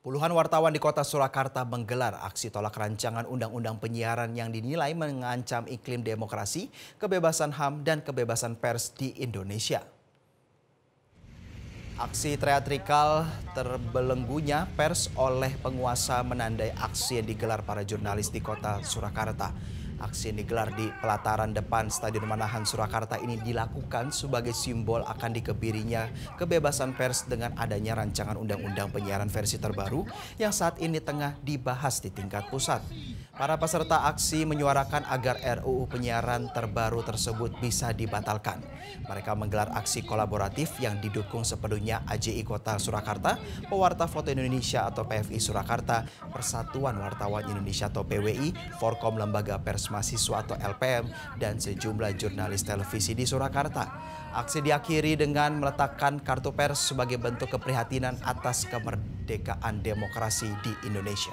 Puluhan wartawan di kota Surakarta menggelar aksi tolak rancangan undang-undang penyiaran yang dinilai mengancam iklim demokrasi, kebebasan HAM, dan kebebasan pers di Indonesia. Aksi teatrikal terbelenggunya pers oleh penguasa menandai aksi yang digelar para jurnalis di kota Surakarta. Aksi yang digelar di pelataran depan Stadion Manahan Surakarta ini dilakukan sebagai simbol akan dikebirinya kebebasan pers dengan adanya rancangan undang-undang penyiaran versi terbaru yang saat ini tengah dibahas di tingkat pusat. Para peserta aksi menyuarakan agar RUU penyiaran terbaru tersebut bisa dibatalkan. Mereka menggelar aksi kolaboratif yang didukung sepenuhnya AJI Kota Surakarta, Pewarta Foto Indonesia atau PFI Surakarta, Persatuan Wartawan Indonesia atau PWI, Forkom Lembaga Pers Mahasiswa atau LPM, dan sejumlah jurnalis televisi di Surakarta. Aksi diakhiri dengan meletakkan kartu pers sebagai bentuk keprihatinan atas kemerdekaan demokrasi di Indonesia.